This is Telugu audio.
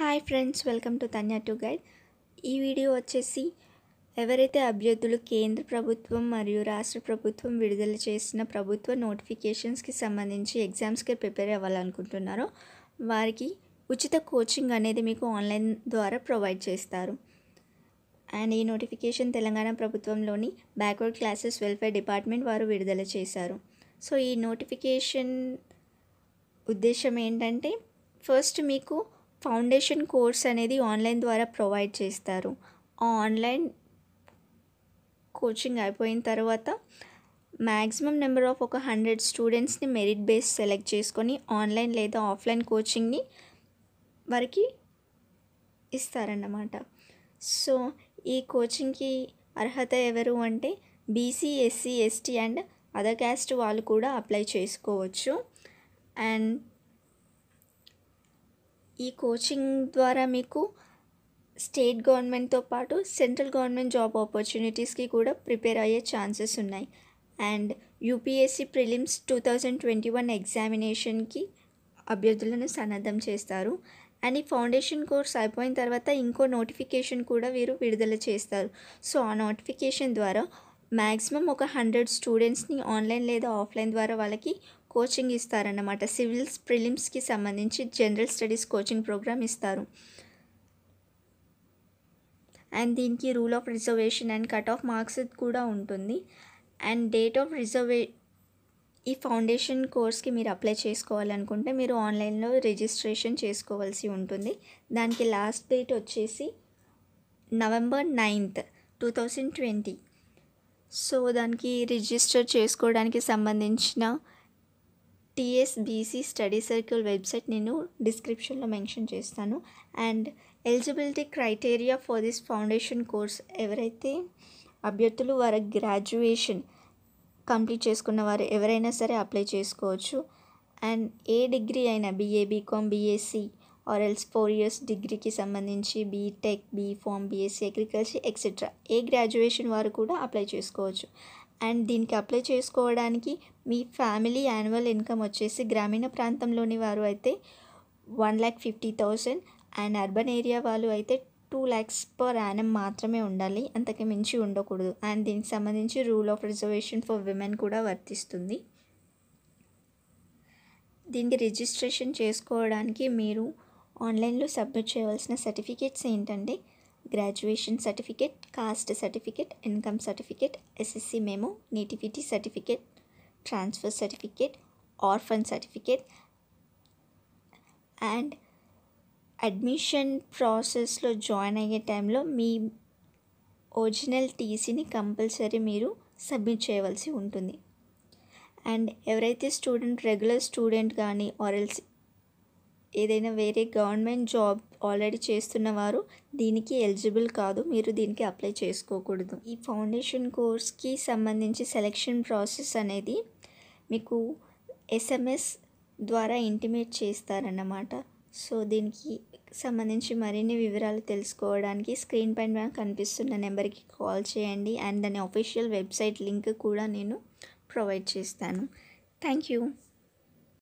hi friends welcome to Tanya to guide ఈ వీడియో వచ్చేసి ఎవరైతే అభ్యర్థులు కేంద్ర ప్రభుత్వం మరియు రాష్ట్ర ప్రభుత్వం విడుదల చేసిన ప్రభుత్వ నోటిఫికేషన్స్కి సంబంధించి ఎగ్జామ్స్కి ప్రిపేర్ అవ్వాలనుకుంటున్నారో వారికి ఉచిత కోచింగ్ అనేది మీకు ఆన్లైన్ ద్వారా ప్రొవైడ్ చేస్తారు అండ్ ఈ నోటిఫికేషన్ తెలంగాణ ప్రభుత్వంలోని బ్యాక్వర్డ్ క్లాసెస్ వెల్ఫేర్ డిపార్ట్మెంట్ వారు విడుదల చేశారు సో ఈ నోటిఫికేషన్ ఉద్దేశం ఏంటంటే ఫస్ట్ మీకు ఫౌండేషన్ కోర్స్ అనేది ఆన్లైన్ ద్వారా ప్రొవైడ్ చేస్తారు ఆ ఆన్లైన్ కోచింగ్ అయిపోయిన తర్వాత మ్యాక్సిమం నెంబర్ ఆఫ్ ఒక హండ్రెడ్ స్టూడెంట్స్ని మెరిట్ బేస్ సెలెక్ట్ చేసుకొని ఆన్లైన్ లేదా ఆఫ్లైన్ కోచింగ్ని వారికి ఇస్తారన్నమాట సో ఈ కోచింగ్కి అర్హత ఎవరు అంటే BC SC ST and other caste వాళ్ళు కూడా అప్లై చేసుకోవచ్చు అండ్ ఈ కోచింగ్ ద్వారా మీకు స్టేట్ గవర్నమెంట్తో పాటు సెంట్రల్ గవర్నమెంట్ జాబ్ ఆపర్చునిటీస్కి కూడా ప్రిపేర్ అయ్యే ఛాన్సెస్ ఉన్నాయి and UPSC prelims two thousand twenty one ఎగ్జామినేషన్కి అభ్యర్థులను సన్నద్ధం చేస్తారు అండ్ ఈ ఫౌండేషన్ కోర్స్ అయిపోయిన తర్వాత ఇంకో నోటిఫికేషన్ కూడా వీరు విడుదల చేస్తారు సో ఆ నోటిఫికేషన్ ద్వారా మ్యాక్సిమం ఒక హండ్రెడ్ స్టూడెంట్స్ని ఆన్లైన్ లేదా ఆఫ్లైన్ ద్వారా వాళ్ళకి కోచింగ్ ఇస్తారన్నమాట సివిల్స్ ప్రిలిమ్స్కి సంబంధించి జనరల్ స్టడీస్ కోచింగ్ ప్రోగ్రామ్ ఇస్తారు అండ్ దీనికి rule of reservation and cut off marks కూడా ఉంటుంది అండ్ డేట్ ఆఫ్ రిజర్వే ఈ ఫౌండేషన్ కోర్స్కి మీరు అప్లై చేసుకోవాలనుకుంటే మీరు ఆన్లైన్లో రిజిస్ట్రేషన్ చేసుకోవాల్సి ఉంటుంది దానికి లాస్ట్ డేట్ వచ్చేసి November ninth two thousand twenty so దానికి రిజిస్టర్ చేసుకోవడానికి సంబంధించిన టీఎస్బీసీ స్టడీ సర్కిల్ వెబ్సైట్ నేను డిస్క్రిప్షన్లో మెన్షన్ చేస్తాను and eligibility criteria for this foundation course ఎవరైతే అభ్యర్థులు వారి గ్రాడ్యుయేషన్ కంప్లీట్ చేసుకున్న వారు ఎవరైనా సరే అప్లై చేసుకోవచ్చు అండ్ ఏ డిగ్రీ అయినా BA BCom BSc or else four years డిగ్రీకి సంబంధించి BTech BPharm BSc agriculture etcetera ఏ గ్రాడ్యుయేషన్ వారు కూడా అప్లై చేసుకోవచ్చు అండ్ దీనికి అప్లై చేసుకోవడానికి మీ ఫ్యామిలీ యాన్యువల్ ఇన్కమ్ వచ్చేసి గ్రామీణ ప్రాంతంలోని వారు అయితే one lakh fifty thousand and urban area వాళ్ళు అయితే టూ ల్యాక్స్ పర్ యానం మాత్రమే ఉండాలి అంతకు మించి ఉండకూడదు అండ్ దీనికి సంబంధించి rule of reservation for women కూడా వర్తిస్తుంది దీనికి రిజిస్ట్రేషన్ చేసుకోవడానికి మీరు ఆన్లైన్లో సబ్మిట్ చేయవలసిన సర్టిఫికేట్స్ ఏంటంటే graduation certificate caste certificate income certificate SSC మేము nativity certificate transfer certificate orphan certificate and admission ప్రాసెస్లో జాయిన్ అయ్యే టైంలో మీ ఒరిజినల్ టీసీని కంపల్సరీ మీరు సబ్మిట్ చేయవలసి ఉంటుంది అండ్ ఎవరైతే స్టూడెంట్ రెగ్యులర్ స్టూడెంట్ కానీ ఆర్ఎల్సి ఏదైనా వేరే గవర్నమెంట్ జాబ్ ఆల్రెడీ చేస్తున్న వారు దీనికి ఎలిజిబుల్ కాదు మీరు దీనికి అప్లై చేసుకోకూడదు ఈ ఫౌండేషన్ కోర్స్కి సంబంధించి సెలెక్షన్ ప్రాసెస్ అనేది మీకు ఎస్ఎంఎస్ ద్వారా ఇంటిమేట్ చేస్తారన్నమాట సో దీనికి సంబంధించి మరిన్ని వివరాలు తెలుసుకోవడానికి స్క్రీన్ పైన కనిపిస్తున్న నెంబర్కి కాల్ చేయండి అండ్ దాని అఫీషియల్ వెబ్సైట్ లింక్ కూడా నేను ప్రొవైడ్ చేస్తాను థ్యాంక్ యూ